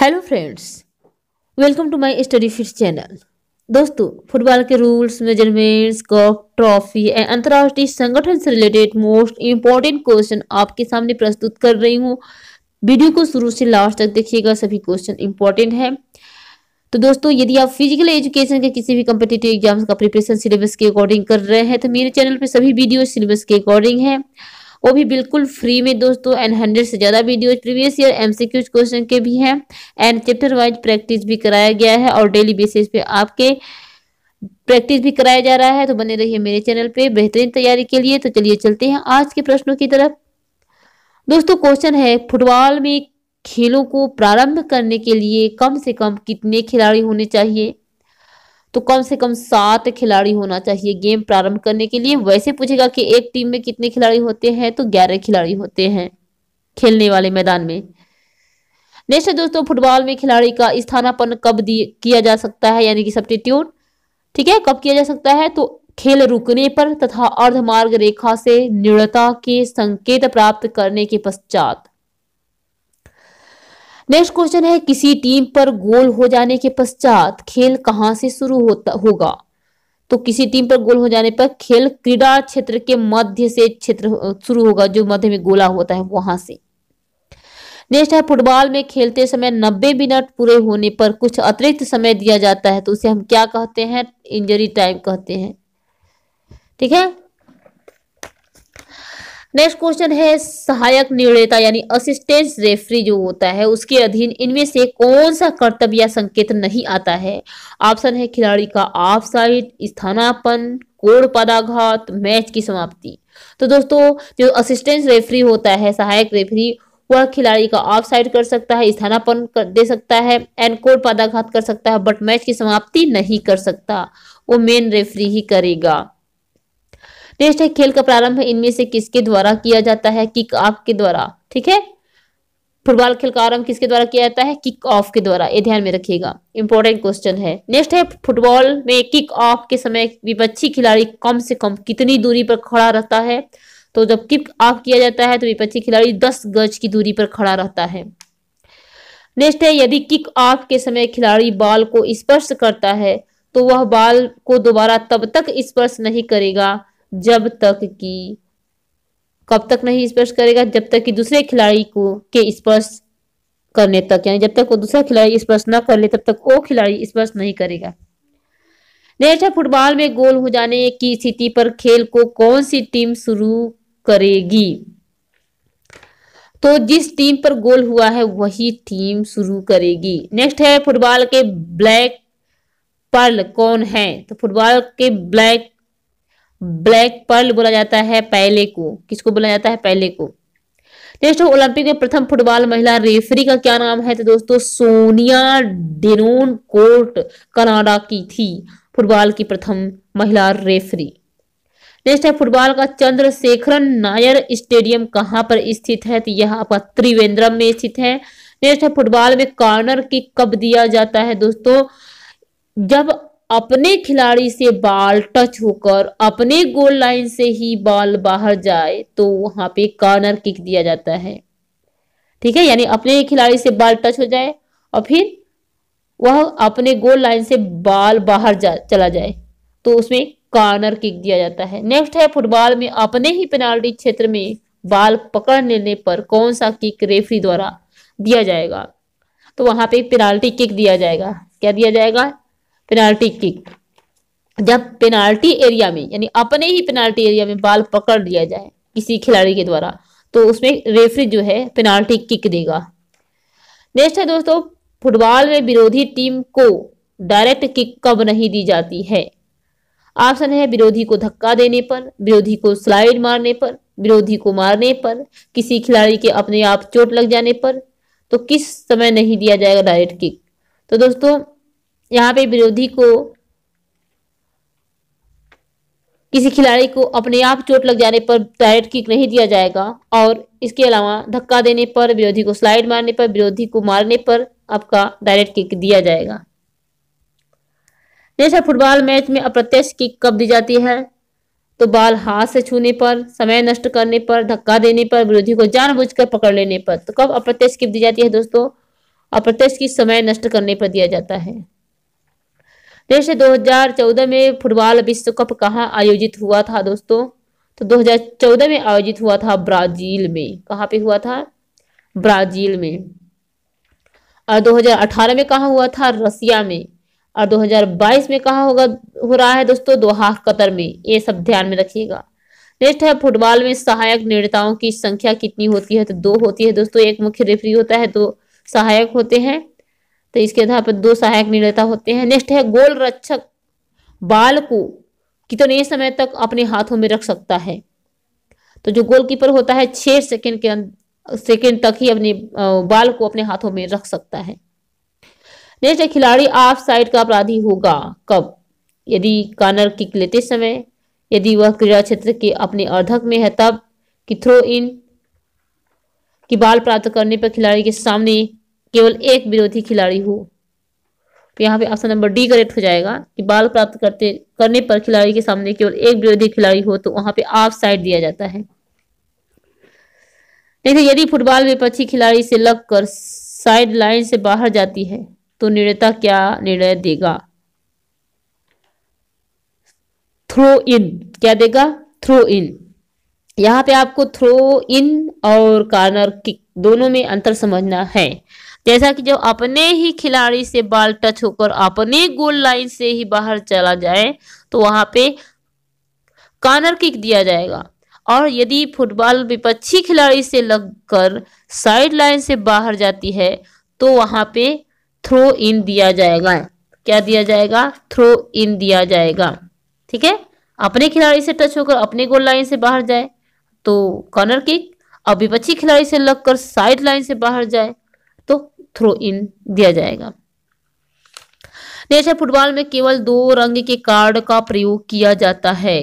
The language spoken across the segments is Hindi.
hello friends welcome to my study fits channel दोस्तों फुटबॉल के rules measurements cup trophy and अंतर्राष्ट्रीय संगठन से रिलेटेड मोस्ट इम्पोर्टेंट क्वेश्चन आपके सामने प्रस्तुत कर रही हूँ वीडियो को शुरू से लास्ट तक देखिएगा सभी क्वेश्चन इंपॉर्टेंट है तो दोस्तों यदि आप फिजिकल एजुकेशन के किसी भी कम्पिटेटिव एग्जाम्स का प्रिपरेशन सिलेबस के अकॉर्डिंग कर रहे हैं तो मेरे चैनल पर सभी वीडियो सिलेबस के अकॉर्डिंग है वो भी बिल्कुल फ्री में दोस्तों एंड हंड्रेड से ज़्यादा video previous year MCQs question के भी हैं एंड चैप्टर वाइज प्रैक्टिस भी कराया गया है और डेली बेसिस पे आपके प्रैक्टिस भी कराया जा रहा है तो बने रहिए मेरे चैनल पे बेहतरीन तैयारी के लिए तो चलिए चलते हैं आज के प्रश्नों की तरफ दोस्तों क्वेश्चन है फुटबॉल में खेलों को प्रारंभ करने के लिए कम से कम कितने खिलाड़ी होने चाहिए तो कम से कम सात खिलाड़ी होना चाहिए गेम प्रारंभ करने के लिए वैसे पूछेगा कि एक टीम में कितने खिलाड़ी होते हैं तो ग्यारह खिलाड़ी होते हैं खेलने वाले मैदान में नेक्स्ट दोस्तों फुटबॉल में खिलाड़ी का स्थानापन कब किया जा सकता है यानी कि सब्टीट्यूट ठीक है कब किया जा सकता है तो खेल रुकने पर तथा अर्धमार्ग रेखा से निर्णता के संकेत प्राप्त करने के पश्चात नेक्स्ट क्वेश्चन है किसी टीम पर गोल हो जाने के पश्चात खेल कहां से शुरू होता होगा तो किसी टीम पर गोल हो जाने पर खेल क्रीड़ा क्षेत्र के मध्य से क्षेत्र शुरू होगा जो मध्य में गोला होता है वहां से नेक्स्ट है फुटबॉल में खेलते समय 90 मिनट पूरे होने पर कुछ अतिरिक्त समय दिया जाता है तो उसे हम क्या कहते हैं इंजरी टाइम कहते हैं ठीक है नेक्स्ट क्वेश्चन है सहायक निर्णयता यानी असिस्टेंस रेफरी जो होता है उसके अधीन इनमें से कौन सा कर्तव्य या संकेत नहीं आता है ऑप्शन है खिलाड़ी का ऑफ साइड स्थानापन कोड पदाघात मैच की समाप्ति तो दोस्तों जो असिस्टेंट रेफरी होता है सहायक रेफरी वह खिलाड़ी का ऑफ साइड कर सकता है स्थानापन कर दे सकता है एंड कोड पदाघात कर सकता है बट मैच की समाप्ति नहीं कर सकता वो मेन रेफरी ही करेगा टेस्ट है खेल का प्रारंभ इनमें से किसके द्वारा किया जाता है किक ऑफ के द्वारा ठीक है फुटबॉल खेल का आरंभ किसके द्वारा किया जाता है किक ऑफ के द्वारा ये ध्यान में रखिएगा इंपॉर्टेंट क्वेश्चन है नेक्स्ट है फुटबॉल में किक ऑफ के समय विपक्षी खिलाड़ी कम से कम कितनी दूरी पर खड़ा रहता है तो जब किक ऑफ किया जाता है तो विपक्षी खिलाड़ी दस गज की दूरी पर खड़ा रहता है नेक्स्ट है यदि किक ऑफ के समय खिलाड़ी बॉल को स्पर्श करता है तो वह बॉल को दोबारा तब तक स्पर्श नहीं करेगा जब तक कि कब तक नहीं स्पर्श करेगा जब तक कि दूसरे खिलाड़ी को के स्पर्श करने तक यानी जब तक वो दूसरा खिलाड़ी स्पर्श न कर ले तब तक वो खिलाड़ी स्पर्श नहीं करेगा नेक्स्ट है फुटबॉल में गोल हो जाने की स्थिति पर खेल को कौन सी टीम शुरू करेगी तो जिस टीम पर गोल हुआ है वही टीम शुरू करेगी नेक्स्ट है फुटबॉल के ब्लैक पर्ल कौन है तो फुटबॉल के ब्लैक ब्लैक पर्ल बोला जाता है पहले को किसको बोला जाता है पहले को नेक्स्ट ओलंपिक में प्रथम फुटबॉल महिला रेफरी का क्या नाम है तो दोस्तों सोनिया डेनोन कोर्ट कनाडा की थी फुटबॉल की प्रथम महिला रेफरी नेक्स्ट है फुटबॉल का चंद्रशेखरन नायर स्टेडियम कहां पर स्थित है तो यह आपका त्रिवेंद्रम में स्थित है नेक्स्ट है फुटबॉल में कॉर्नर किक कब दिया जाता है दोस्तों जब अपने खिलाड़ी से बाल टच होकर अपने गोल लाइन से ही बॉल बाहर जाए तो वहां पे कॉर्नर किक दिया जाता है ठीक है यानी अपने खिलाड़ी से बाल टच हो जाए और फिर वह अपने गोल लाइन से बाल बाहर जा चला जाए तो उसमें कॉर्नर किक दिया जाता है नेक्स्ट है फुटबॉल में अपने ही पेनाल्टी क्षेत्र में बाल पकड़ लेने पर कौन सा किक रेफरी द्वारा दिया जाएगा तो वहां पे पेनाल्टी किक दिया जाएगा क्या दिया जाएगा पेनाल्टी किक जब पेनाल्टी एरिया में यानी अपने ही पेनाल्टी एरिया में बाल पकड़ लिया जाए किसी खिलाड़ी के द्वारा तो उसमें रेफरी जो है पेनाल्टी किक देगा नेक्स्ट है दोस्तों फुटबॉल में विरोधी टीम को डायरेक्ट किक कब नहीं दी जाती है ऑप्शन है विरोधी को धक्का देने पर विरोधी को स्लाइड मारने पर विरोधी को मारने पर किसी खिलाड़ी के अपने आप चोट लग जाने पर तो किस समय नहीं दिया जाएगा डायरेक्ट किक तो दोस्तों यहाँ पे विरोधी को किसी खिलाड़ी को अपने आप चोट लग जाने पर डायरेक्ट किक नहीं दिया जाएगा और इसके अलावा धक्का देने पर विरोधी को स्लाइड मारने पर विरोधी को मारने पर आपका डायरेक्ट किक दिया जाएगा जैसे फुटबॉल मैच में अप्रत्यक्ष किक कब दी जाती है तो बाल हाथ से छूने पर समय नष्ट करने पर धक्का देने पर विरोधी को जानबूझकर पकड़ लेने पर तो कब अप्रत्यक्ष किक दी जाती है दोस्तों अप्रत्यक्ष की समय नष्ट करने पर दिया जाता है जैसे 2014 में फुटबॉल विश्व कप कहाँ आयोजित हुआ था दोस्तों तो 2014 में आयोजित हुआ था ब्राजील में कहाँ पे हुआ था ब्राजील में और 2018 में कहाँ हुआ था रसिया में और 2022 में कहा होगा हो रहा है दोस्तों दोहा कतर में ये सब ध्यान में रखिएगा नेक्स्ट है फुटबॉल में सहायक निर्णताओं की संख्या कितनी होती है तो दो होती है दोस्तों एक मुख्य रेफरी होता है दो सहायक होते हैं तो इसके आधार पर दो सहायक निर्णेता होते हैं नेक्स्ट है गोल रक्षक बाल को कितने समय तक अपने हाथों में रख सकता है तो जो गोलकीपर होता है छह सेकेंड के सेकेंड तक ही अपने बाल को अपने हाथों में रख सकता है नेक्स्ट है खिलाड़ी ऑफ साइड का अपराधी होगा कब यदि कार्नर किक लेते समय यदि वह क्रीड़ा क्षेत्र के अपने अर्धक में है तब कि थ्रो इन की बाल प्राप्त करने पर खिलाड़ी के सामने केवल एक विरोधी खिलाड़ी हो तो यहाँ पे ऑप्शन नंबर डी करेक्ट हो जाएगा कि बाल प्राप्त करते करने पर खिलाड़ी के सामने केवल एक विरोधी खिलाड़ी हो तो वहां पे ऑफ साइड दिया जाता है देखिए यदि फुटबॉल में पक्षी खिलाड़ी से लगकर साइड लाइन से बाहर जाती है तो निर्णयता क्या निर्णय देगा थ्रो इन क्या देगा थ्रो इन यहाँ पे आपको थ्रो इन और कार्नर किक दोनों में अंतर समझना है जैसा कि जब अपने ही खिलाड़ी से बॉल टच होकर अपने गोल लाइन से ही बाहर चला जाए तो वहां पे कॉर्नर किक दिया जाएगा और यदि फुटबॉल विपक्षी खिलाड़ी से लगकर साइड लाइन से बाहर जाती है तो वहां पे थ्रो इन दिया जाएगा क्या दिया जाएगा थ्रो इन दिया जाएगा ठीक है अपने खिलाड़ी से टच होकर अपने गोल लाइन से बाहर जाए तो कॉर्नर किक और विपक्षी खिलाड़ी से लगकर साइड लाइन से बाहर जाए थ्रो इन दिया जाएगा नेशनल फुटबॉल में केवल दो रंग के कार्ड का प्रयोग किया जाता है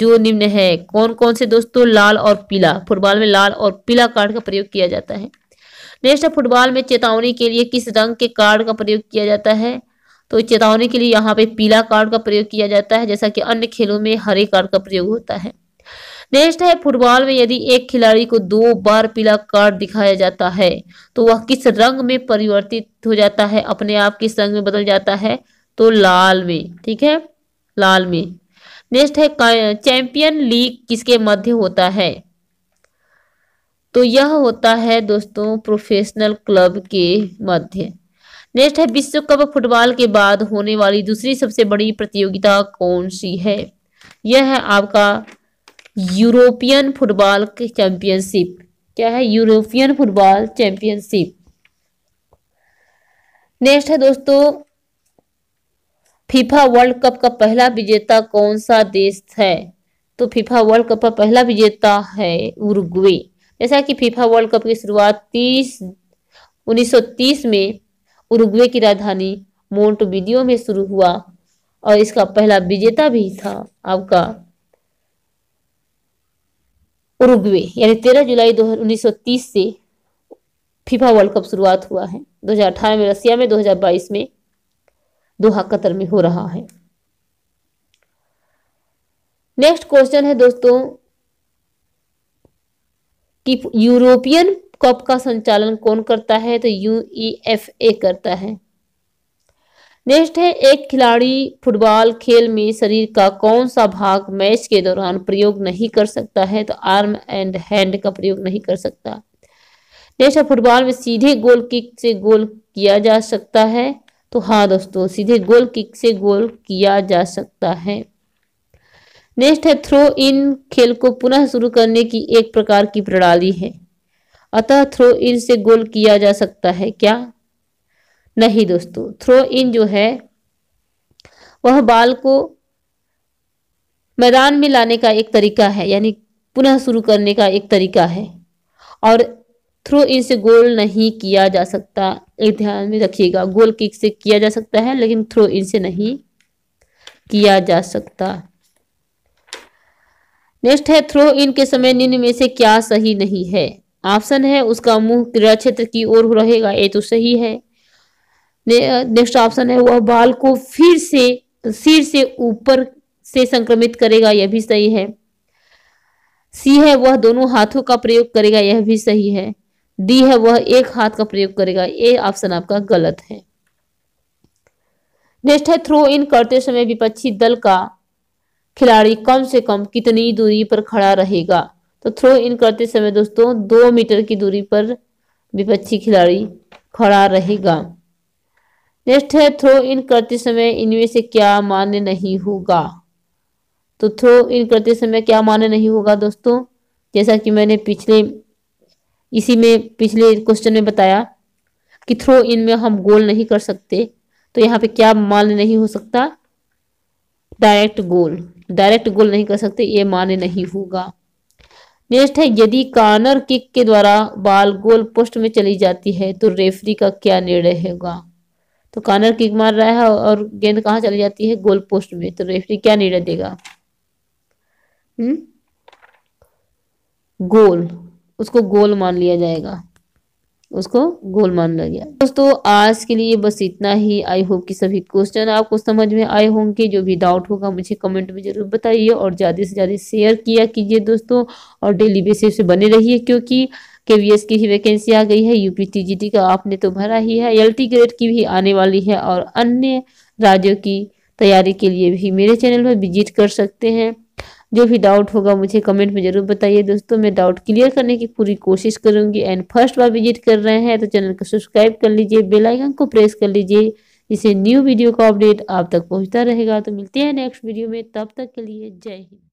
जो निम्न है कौन कौन से दोस्तों तो लाल और पीला फुटबॉल में लाल और पीला कार्ड का प्रयोग किया जाता है नेशनल फुटबॉल में चेतावनी के लिए किस रंग के कार्ड का प्रयोग किया जाता है तो चेतावनी के लिए यहाँ पे पीला कार्ड का प्रयोग किया जाता है जैसा कि अन्य खेलों में हरे कार्ड का प्रयोग होता है नेक्स्ट है फुटबॉल में यदि एक खिलाड़ी को दो बार पीला कार्ड दिखाया जाता है तो वह किस रंग में परिवर्तित हो जाता है अपने आप किस रंग में बदल जाता है तो लाल में ठीक है लाल में नेक्स्ट है चैंपियन लीग किसके मध्य होता है तो यह होता है दोस्तों प्रोफेशनल क्लब के मध्य नेक्स्ट है विश्व कप फुटबॉल के बाद होने वाली दूसरी सबसे बड़ी प्रतियोगिता कौन सी है यह है आपका यूरोपियन फुटबॉल चैंपियनशिप क्या है यूरोपियन फुटबॉल चैंपियनशिप नेक्स्ट है दोस्तों फीफा वर्ल्ड कप का पहला विजेता कौन सा देश है तो फीफा वर्ल्ड कप का पहला विजेता है उरुग्वे जैसा कि फीफा वर्ल्ड कप की शुरुआत 30 1930 में उरुग्वे की राजधानी मोन्टोविडियो में शुरू हुआ और इसका पहला विजेता भी था आपका उरुग्वे यानी तेरह जुलाई दो उन्नीस सौ तीस से फीफा वर्ल्ड कप शुरुआत हुआ है 2018 में रसिया में 2022 में दोहा कतर में हो रहा है नेक्स्ट क्वेश्चन है दोस्तों कि यूरोपियन कप का संचालन कौन करता है तो यूईएफए करता है नेक्स्ट है एक खिलाड़ी फुटबॉल खेल में शरीर का कौन सा भाग मैच के दौरान प्रयोग नहीं कर सकता है तो आर्म एंड हैंड का प्रयोग नहीं कर सकता नेक्स्ट है फुटबॉल में सीधे गोल किक से गोल किया जा सकता है तो हाँ दोस्तों सीधे गोल किक से गोल किया जा सकता है नेक्स्ट है थ्रो इन खेल को पुनः शुरू करने की एक प्रकार की प्रणाली है अतः थ्रो इन से गोल किया जा सकता है क्या नहीं दोस्तों थ्रो इन जो है वह बाल को मैदान में लाने का एक तरीका है यानी पुनः शुरू करने का एक तरीका है और थ्रो इन से गोल नहीं किया जा सकता एक ध्यान में रखिएगा गोल किक से किया जा सकता है लेकिन थ्रो इन से नहीं किया जा सकता नेक्स्ट है थ्रो इन के समय निम्न में से क्या सही नहीं है ऑप्शन है उसका मुंह क्रीड़ा क्षेत्र की ओर रहेगा ये तो सही है नेक्स्ट ऑप्शन है वह बाल को फिर से सिर से ऊपर से संक्रमित करेगा यह भी सही है सी है वह दोनों हाथों का प्रयोग करेगा यह भी सही है डी है वह एक हाथ का प्रयोग करेगा ये ऑप्शन आपका गलत है नेक्स्ट है थ्रो इन करते समय विपक्षी दल का खिलाड़ी कम से कम कितनी दूरी पर खड़ा रहेगा तो थ्रो इन करते समय दोस्तों दो मीटर की दूरी पर विपक्षी खिलाड़ी खड़ा रहेगा नेक्स्ट है थ्रो इन करते समय इनमें से क्या मान्य नहीं होगा तो थ्रो इन करते समय क्या मान्य नहीं होगा दोस्तों जैसा कि मैंने पिछले इसी में पिछले क्वेश्चन में बताया कि थ्रो इन में हम गोल नहीं कर सकते तो यहाँ पे क्या मान्य नहीं हो सकता डायरेक्ट गोल डायरेक्ट गोल नहीं कर सकते ये मान्य नहीं होगा नेक्स्ट है यदि कार्नर किक के द्वारा बाल गोल पोस्ट में चली जाती है तो रेफरी का क्या निर्णय होगा तो कॉर्नर किक मार रहा है और गेंद कहाँ चली जाती है गोल पोस्ट में तो रेफरी क्या निर्णय देगा हम्म गोल उसको गोल मान लिया जाएगा उसको गोल मान लिया गया दोस्तों आज के लिए बस इतना ही आई होप कि सभी क्वेश्चन आपको समझ में आए होंगे जो भी डाउट होगा मुझे कमेंट में जरूर बताइए और ज़्यादा से ज़्यादा शेयर किया कीजिए दोस्तों और डेली बेसिस से बने रहिए क्योंकि के की भी वैकेंसी आ गई है यूपी टी का आपने तो भरा ही है एल ग्रेड की भी आने वाली है और अन्य राज्यों की तैयारी के लिए भी मेरे चैनल पर विजिट कर सकते हैं जो भी डाउट होगा मुझे कमेंट में ज़रूर बताइए दोस्तों मैं डाउट क्लियर करने की पूरी कोशिश करूंगी एंड फर्स्ट बार विजिट कर रहे हैं तो चैनल को सब्सक्राइब कर लीजिए बेल आइकन को प्रेस कर लीजिए जिससे न्यू वीडियो का अपडेट आप तक पहुंचता रहेगा तो मिलते हैं नेक्स्ट वीडियो में तब तक के लिए जय हिंद